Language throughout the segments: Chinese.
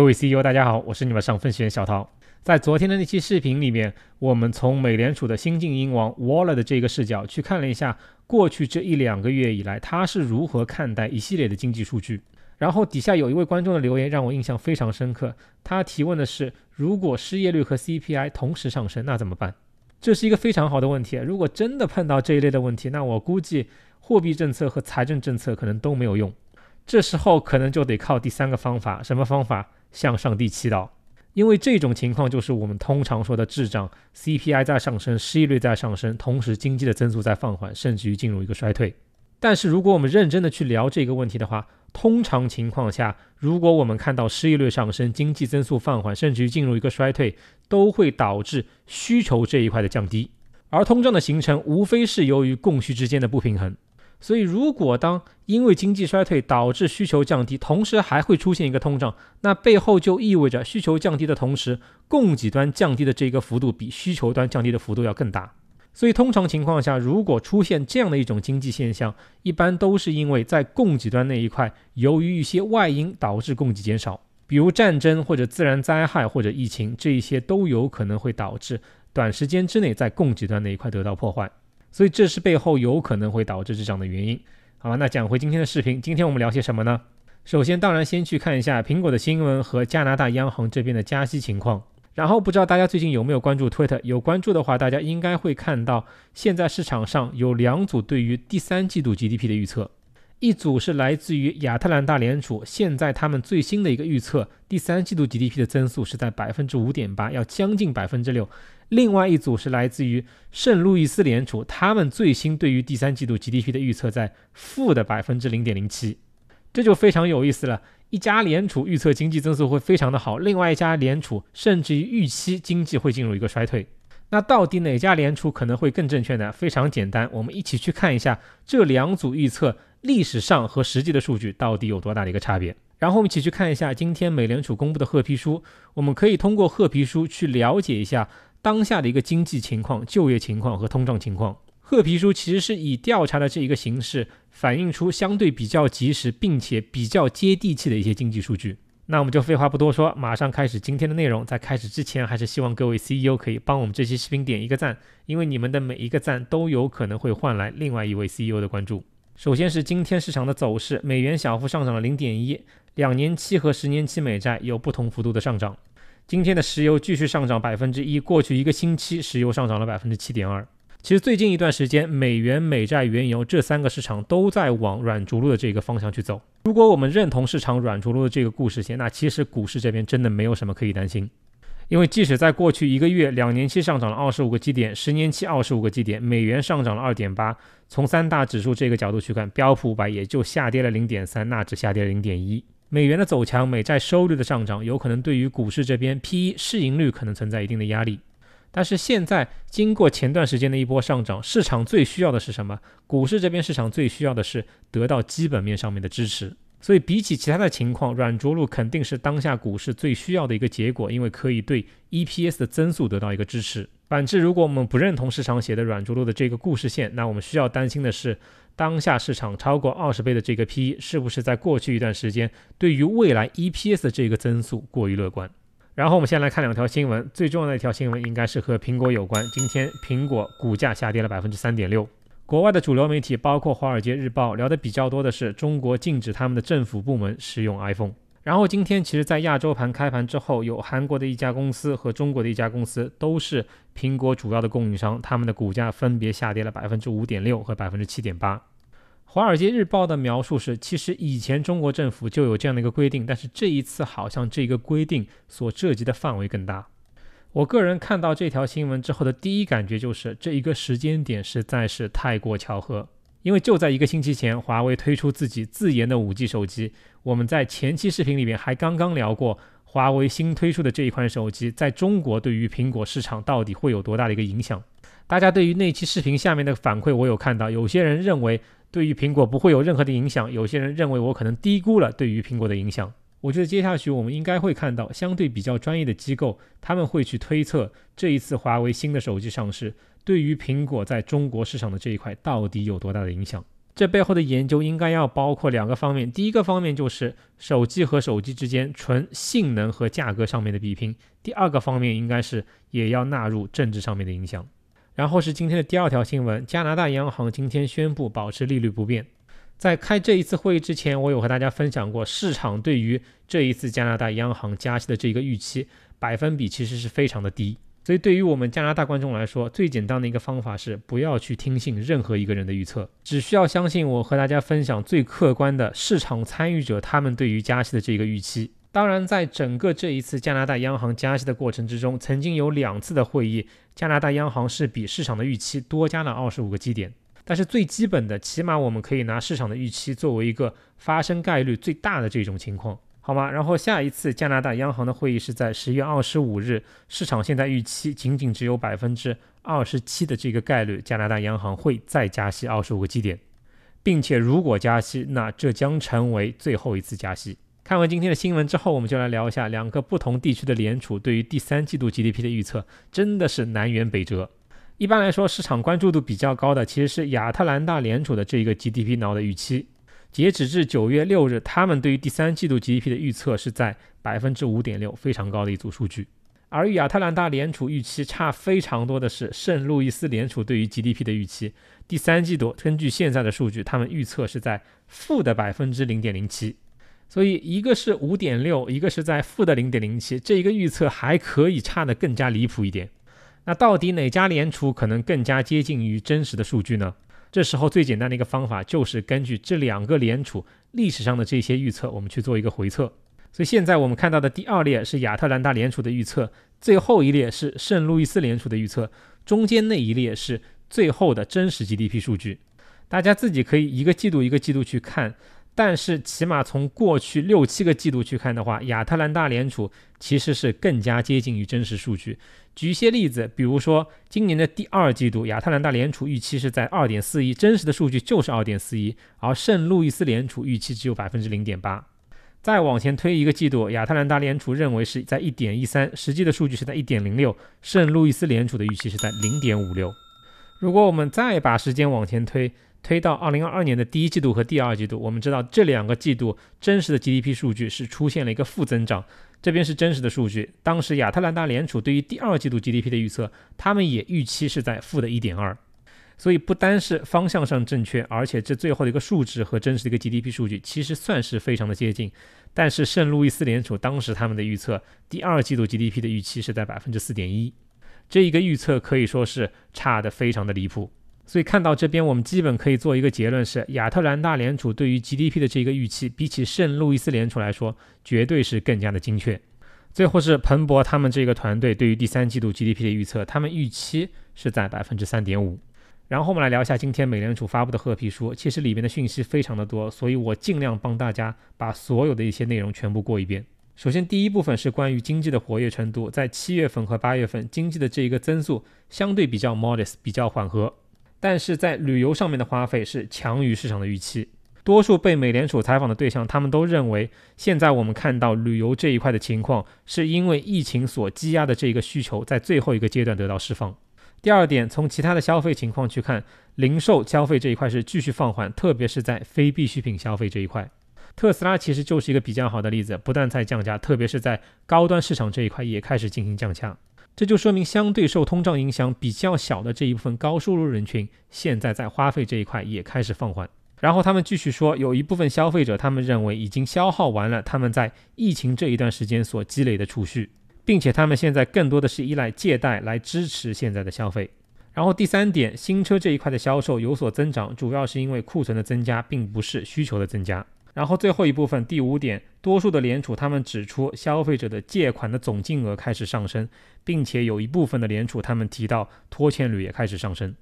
各位 CEO，大家好，我是你们上分析员小陶。在昨天的那期视频里面，我们从美联储的新晋英王 Waller 的这个视角去看了一下，过去这一两个月以来，他是如何看待一系列的经济数据。然后底下有一位观众的留言让我印象非常深刻，他提问的是：如果失业率和 CPI 同时上升，那怎么办？这是一个非常好的问题。如果真的碰到这一类的问题，那我估计货币政策和财政政策可能都没有用，这时候可能就得靠第三个方法，什么方法？向上帝祈祷，因为这种情况就是我们通常说的滞胀。CPI 在上升，失业率在上升，同时经济的增速在放缓，甚至于进入一个衰退。但是如果我们认真的去聊这个问题的话，通常情况下，如果我们看到失业率上升、经济增速放缓，甚至于进入一个衰退，都会导致需求这一块的降低，而通胀的形成无非是由于供需之间的不平衡。所以，如果当因为经济衰退导致需求降低，同时还会出现一个通胀，那背后就意味着需求降低的同时，供给端降低的这个幅度比需求端降低的幅度要更大。所以，通常情况下，如果出现这样的一种经济现象，一般都是因为在供给端那一块，由于一些外因导致供给减少，比如战争或者自然灾害或者疫情，这一些都有可能会导致短时间之内在供给端那一块得到破坏。所以这是背后有可能会导致这涨的原因，好了，那讲回今天的视频，今天我们聊些什么呢？首先，当然先去看一下苹果的新闻和加拿大央行这边的加息情况。然后，不知道大家最近有没有关注 Twitter？有关注的话，大家应该会看到，现在市场上有两组对于第三季度 GDP 的预测，一组是来自于亚特兰大联储，现在他们最新的一个预测，第三季度 GDP 的增速是在百分之五点八，要将近百分之六。另外一组是来自于圣路易斯联储，他们最新对于第三季度 GDP 的预测在负的百分之零点零七，这就非常有意思了。一家联储预测经济增速会非常的好，另外一家联储甚至于预期经济会进入一个衰退。那到底哪家联储可能会更正确呢？非常简单，我们一起去看一下这两组预测历史上和实际的数据到底有多大的一个差别。然后我们一起去看一下今天美联储公布的褐皮书，我们可以通过褐皮书去了解一下。当下的一个经济情况、就业情况和通胀情况，褐皮书其实是以调查的这一个形式，反映出相对比较及时并且比较接地气的一些经济数据。那我们就废话不多说，马上开始今天的内容。在开始之前，还是希望各位 CEO 可以帮我们这期视频点一个赞，因为你们的每一个赞都有可能会换来另外一位 CEO 的关注。首先是今天市场的走势，美元小幅上涨了零点一，两年期和十年期美债有不同幅度的上涨。今天的石油继续上涨百分之一，过去一个星期石油上涨了百分之七点二。其实最近一段时间，美元、美债、原油这三个市场都在往软着陆的这个方向去走。如果我们认同市场软着陆的这个故事线，那其实股市这边真的没有什么可以担心，因为即使在过去一个月，两年期上涨了二十五个基点，十年期二十五个基点，美元上涨了二点八，从三大指数这个角度去看，标普五百也就下跌了零点三，纳指下跌零点一。美元的走强，美债收益率的上涨，有可能对于股市这边 P E 市盈率可能存在一定的压力。但是现在经过前段时间的一波上涨，市场最需要的是什么？股市这边市场最需要的是得到基本面上面的支持。所以比起其他的情况，软着陆肯定是当下股市最需要的一个结果，因为可以对 E P S 的增速得到一个支持。反之，如果我们不认同市场写的软着陆的这个故事线，那我们需要担心的是。当下市场超过二十倍的这个 P/E，是不是在过去一段时间对于未来 EPS 这个增速过于乐观？然后我们先来看两条新闻，最重要的一条新闻应该是和苹果有关。今天苹果股价下跌了百分之三点六，国外的主流媒体包括《华尔街日报》聊的比较多的是中国禁止他们的政府部门使用 iPhone。然后今天其实，在亚洲盘开盘之后，有韩国的一家公司和中国的一家公司都是苹果主要的供应商，他们的股价分别下跌了百分之五点六和百分之七点八。《华尔街日报》的描述是，其实以前中国政府就有这样的一个规定，但是这一次好像这个规定所涉及的范围更大。我个人看到这条新闻之后的第一感觉就是，这一个时间点实在是太过巧合。因为就在一个星期前，华为推出自己自研的五 G 手机。我们在前期视频里面还刚刚聊过，华为新推出的这一款手机在中国对于苹果市场到底会有多大的一个影响？大家对于那期视频下面的反馈，我有看到，有些人认为对于苹果不会有任何的影响，有些人认为我可能低估了对于苹果的影响。我觉得接下去我们应该会看到，相对比较专业的机构，他们会去推测这一次华为新的手机上市。对于苹果在中国市场的这一块，到底有多大的影响？这背后的研究应该要包括两个方面，第一个方面就是手机和手机之间纯性能和价格上面的比拼，第二个方面应该是也要纳入政治上面的影响。然后是今天的第二条新闻，加拿大央行今天宣布保持利率不变。在开这一次会议之前，我有和大家分享过，市场对于这一次加拿大央行加息的这一个预期百分比其实是非常的低。所以，对于我们加拿大观众来说，最简单的一个方法是不要去听信任何一个人的预测，只需要相信我和大家分享最客观的市场参与者他们对于加息的这个预期。当然，在整个这一次加拿大央行加息的过程之中，曾经有两次的会议，加拿大央行是比市场的预期多加了二十五个基点。但是最基本的，起码我们可以拿市场的预期作为一个发生概率最大的这种情况。好吗？然后下一次加拿大央行的会议是在十月二十五日，市场现在预期仅仅只有百分之二十七的这个概率，加拿大央行会再加息二十五个基点，并且如果加息，那这将成为最后一次加息。看完今天的新闻之后，我们就来聊一下两个不同地区的联储对于第三季度 GDP 的预测，真的是南辕北辙。一般来说，市场关注度比较高的其实是亚特兰大联储的这一个 GDP，然的预期。截止至九月六日，他们对于第三季度 GDP 的预测是在百分之五点六，非常高的一组数据。而与亚特兰大联储预期差非常多的是圣路易斯联储对于 GDP 的预期，第三季度根据现在的数据，他们预测是在负的百分之零点零七。所以一个是五点六，一个是在负的零点零七，这一个预测还可以差的更加离谱一点。那到底哪家联储可能更加接近于真实的数据呢？这时候最简单的一个方法就是根据这两个联储历史上的这些预测，我们去做一个回测。所以现在我们看到的第二列是亚特兰大联储的预测，最后一列是圣路易斯联储的预测，中间那一列是最后的真实 GDP 数据。大家自己可以一个季度一个季度去看。但是，起码从过去六七个季度去看的话，亚特兰大联储其实是更加接近于真实数据。举一些例子，比如说今年的第二季度，亚特兰大联储预期是在二点四一，真实的数据就是二点四一；而圣路易斯联储预期只有百分之零点八。再往前推一个季度，亚特兰大联储认为是在一点一三，实际的数据是在一点零六，圣路易斯联储的预期是在零点五六。如果我们再把时间往前推，推到二零二二年的第一季度和第二季度，我们知道这两个季度真实的 GDP 数据是出现了一个负增长。这边是真实的数据，当时亚特兰大联储对于第二季度 GDP 的预测，他们也预期是在负的一点二。所以不单是方向上正确，而且这最后的一个数值和真实的一个 GDP 数据其实算是非常的接近。但是圣路易斯联储当时他们的预测第二季度 GDP 的预期是在百分之四点一，这一个预测可以说是差的非常的离谱。所以看到这边，我们基本可以做一个结论是，亚特兰大联储对于 GDP 的这个预期，比起圣路易斯联储来说，绝对是更加的精确。最后是彭博他们这个团队对于第三季度 GDP 的预测，他们预期是在百分之三点五。然后我们来聊一下今天美联储发布的褐皮书，其实里面的讯息非常的多，所以我尽量帮大家把所有的一些内容全部过一遍。首先第一部分是关于经济的活跃程度，在七月份和八月份，经济的这一个增速相对比较 modest，比较缓和。但是在旅游上面的花费是强于市场的预期。多数被美联储采访的对象，他们都认为，现在我们看到旅游这一块的情况，是因为疫情所积压的这一个需求，在最后一个阶段得到释放。第二点，从其他的消费情况去看，零售消费这一块是继续放缓，特别是在非必需品消费这一块。特斯拉其实就是一个比较好的例子，不但在降价，特别是在高端市场这一块也开始进行降价。这就说明，相对受通胀影响比较小的这一部分高收入人群，现在在花费这一块也开始放缓。然后他们继续说，有一部分消费者，他们认为已经消耗完了他们在疫情这一段时间所积累的储蓄，并且他们现在更多的是依赖借贷来支持现在的消费。然后第三点，新车这一块的销售有所增长，主要是因为库存的增加，并不是需求的增加。然后最后一部分第五点，多数的联储他们指出，消费者的借款的总金额开始上升，并且有一部分的联储他们提到，拖欠率也开始上升。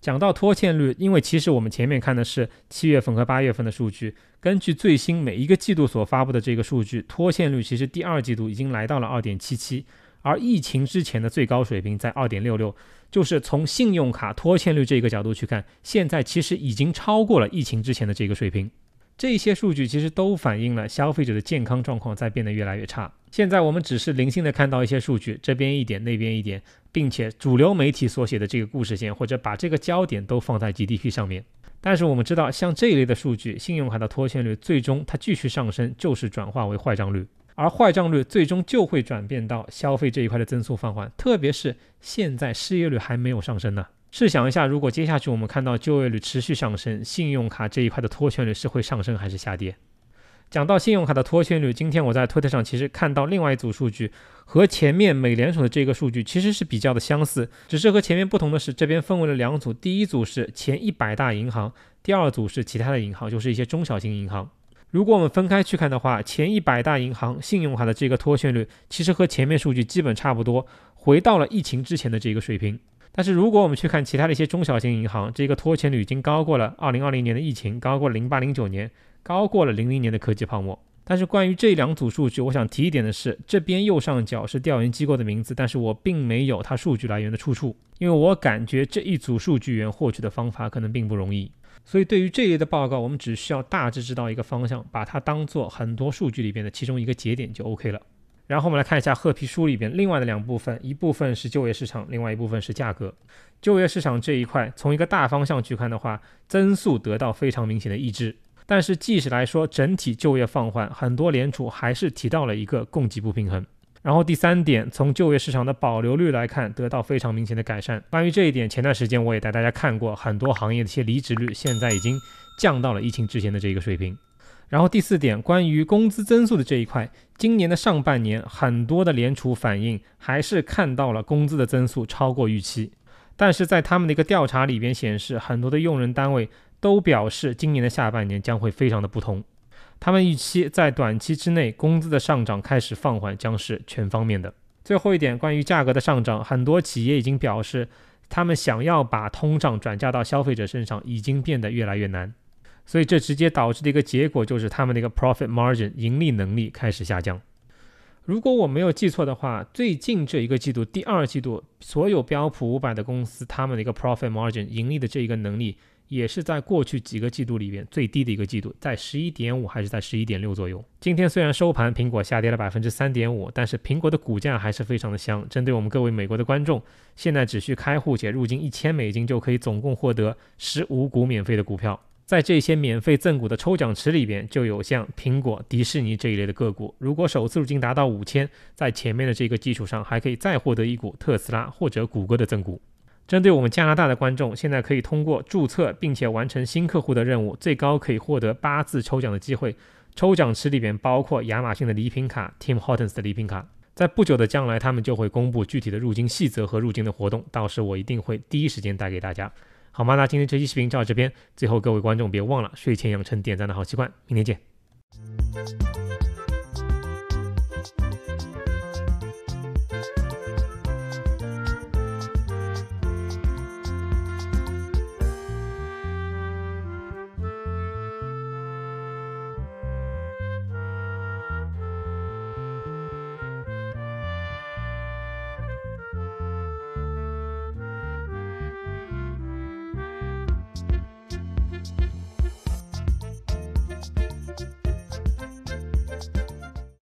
讲到拖欠率，因为其实我们前面看的是七月份和八月份的数据，根据最新每一个季度所发布的这个数据，拖欠率其实第二季度已经来到了二点七七，而疫情之前的最高水平在二点六六，就是从信用卡拖欠率这个角度去看，现在其实已经超过了疫情之前的这个水平。这些数据其实都反映了消费者的健康状况在变得越来越差。现在我们只是零星的看到一些数据，这边一点，那边一点，并且主流媒体所写的这个故事线，或者把这个焦点都放在 GDP 上面。但是我们知道，像这一类的数据，信用卡的拖欠率最终它继续上升，就是转化为坏账率，而坏账率最终就会转变到消费这一块的增速放缓，特别是现在失业率还没有上升呢。试想一下，如果接下去我们看到就业率持续上升，信用卡这一块的脱欠率是会上升还是下跌？讲到信用卡的脱欠率，今天我在推特上其实看到另外一组数据，和前面美联储的这个数据其实是比较的相似，只是和前面不同的是，这边分为了两组，第一组是前一百大银行，第二组是其他的银行，就是一些中小型银行。如果我们分开去看的话，前一百大银行信用卡的这个脱欠率，其实和前面数据基本差不多，回到了疫情之前的这个水平。但是如果我们去看其他的一些中小型银行，这个拖欠率已经高过了2020年的疫情，高过了08、09年，高过了00年的科技泡沫。但是关于这两组数据，我想提一点的是，这边右上角是调研机构的名字，但是我并没有它数据来源的出处，因为我感觉这一组数据源获取的方法可能并不容易。所以对于这一类的报告，我们只需要大致知道一个方向，把它当做很多数据里边的其中一个节点就 OK 了。然后我们来看一下褐皮书里边另外的两部分，一部分是就业市场，另外一部分是价格。就业市场这一块，从一个大方向去看的话，增速得到非常明显的抑制。但是即使来说，整体就业放缓，很多联储还是提到了一个供给不平衡。然后第三点，从就业市场的保留率来看，得到非常明显的改善。关于这一点，前段时间我也带大家看过，很多行业的一些离职率现在已经降到了疫情之前的这个水平。然后第四点，关于工资增速的这一块，今年的上半年很多的联储反应还是看到了工资的增速超过预期，但是在他们的一个调查里边显示，很多的用人单位都表示今年的下半年将会非常的不同，他们预期在短期之内工资的上涨开始放缓将是全方面的。最后一点，关于价格的上涨，很多企业已经表示他们想要把通胀转嫁到消费者身上已经变得越来越难。所以这直接导致的一个结果就是他们的一个 profit margin 盈利能力开始下降。如果我没有记错的话，最近这一个季度，第二季度所有标普五百的公司他们的一个 profit margin 盈利的这一个能力，也是在过去几个季度里边最低的一个季度，在十一点五还是在十一点六左右。今天虽然收盘苹果下跌了百分之三点五，但是苹果的股价还是非常的香。针对我们各位美国的观众，现在只需开户且入金一千美金，就可以总共获得十五股免费的股票。在这些免费赠股的抽奖池里边，就有像苹果、迪士尼这一类的个股。如果首次入金达到五千，在前面的这个基础上，还可以再获得一股特斯拉或者谷歌的赠股。针对我们加拿大的观众，现在可以通过注册并且完成新客户的任务，最高可以获得八次抽奖的机会。抽奖池里边包括亚马逊的礼品卡、t i m h o r t o n s 的礼品卡。在不久的将来，他们就会公布具体的入金细则和入金的活动，到时我一定会第一时间带给大家。好吗？那今天这期视频就到这边。最后，各位观众别忘了睡前养成点赞的好习惯。明天见。